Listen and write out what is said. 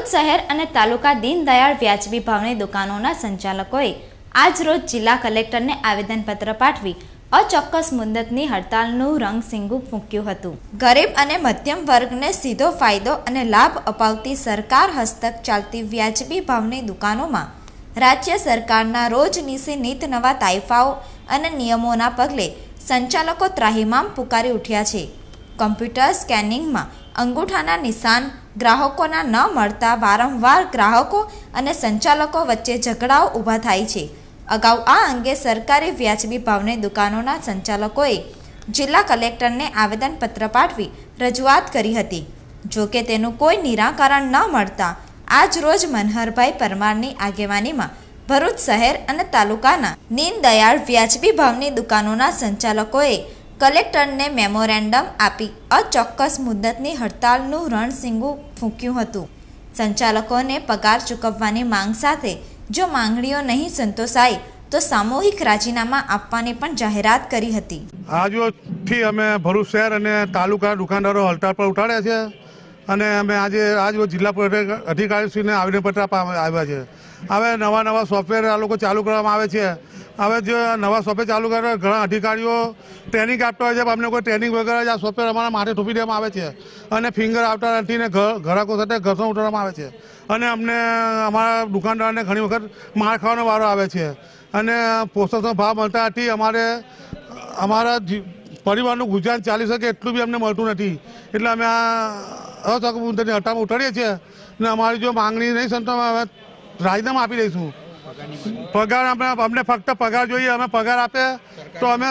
ભરૂચ શહેર અને તાલુકા દીનદયાળ વ્યાજબી ભાવની દુકાનોના સંચાલકોએ આજરોજ જિલ્લા કલેક્ટરને આવેદનપત્ર પાઠવી અચોક્કસ મુદતની હડતાલનું રંગસિંગુ ફૂંક્યું હતું ગરીબ અને મધ્યમ વર્ગને સીધો ફાયદો અને લાભ અપાવતી સરકાર હસ્તક ચાલતી વ્યાજબી ભાવની દુકાનોમાં રાજ્ય સરકારના રોજ નીસે નીત નવા તાઇફાઓ અને નિયમોના પગલે સંચાલકો ત્રાહિમામ પુકારી ઉઠ્યા છે કમ્પ્યુટર સ્કેનિંગમાં અંગૂઠાના નિશાન ગ્રાહકોના ન મળતા વારંવાર ગ્રાહકો અને સંચાલકો વચ્ચે ઝઘડાઓ ઊભા થાય છે અગાઉ આ અંગે સરકારી વ્યાજબી ભાવની દુકાનોના સંચાલકોએ જિલ્લા કલેક્ટરને આવેદનપત્ર પાઠવી રજૂઆત કરી હતી જોકે તેનું કોઈ નિરાકરણ ન મળતા આજ રોજ મનહરભાઈ પરમારની આગેવાનીમાં ભરૂચ શહેર અને તાલુકાના દીનદયાળ વ્યાજબી ભાવની દુકાનોના સંચાલકોએ કલેક્ટરને મેમોરેન્ડમ આપી અચોક્કસ મુદ્દતની હડતાલનું રણસિંગુ ફૂંક્યું હતું સંચાલકોને પગાર ચૂકવવાની માંગ સાથે જો માંગણીઓ નહીં સંતોષાય તો સામૂહિક રાજીનામા આપવાની પણ જાહેરાત કરી હતી આજથી અમે ભરૂચ શહેર અને તાલુકા દુકાનદારો હડતાળ પર ઉઠાડ્યા છે અને અમે આજે આજ જિલ્લા અધિકારીશ્રીને આવેદનપત્ર આપવા આવ્યા છે હવે નવા નવા સોફ્ટવેર આ લોકો ચાલુ કરવામાં આવે છે હવે જે નવા સોફ્ટવેર ચાલુ કરે ઘણા અધિકારીઓ ટ્રેનિંગ આપતા હોય છે અમને કોઈ ટ્રેનિંગ વગેરે આ સોફ્ટવેર અમારા માથે ઠૂપી દેવામાં આવે છે અને ફિંગર આવતા નથી ને ઘરાકો સાથે ઘર્ષણ ઉતારવામાં આવે છે અને અમને અમારા દુકાનદારને ઘણી વખત માર ખાવાનો વારો આવે છે અને પોષણનો ભાવ મળતા નથી અમારે અમારા પરિવારનું ગુજરાન ચાલી શકે એટલું બી અમને મળતું નથી એટલે અમે આ અસકુંતની હટામાં ઉતારીએ છીએ અને અમારી જો માંગણી નહીં સંતોષ અમે રાજીનામું આપી દઈશું પગાર અમને અમને ફક્ત પગાર જોઈએ અમે પગાર આપે તો અમે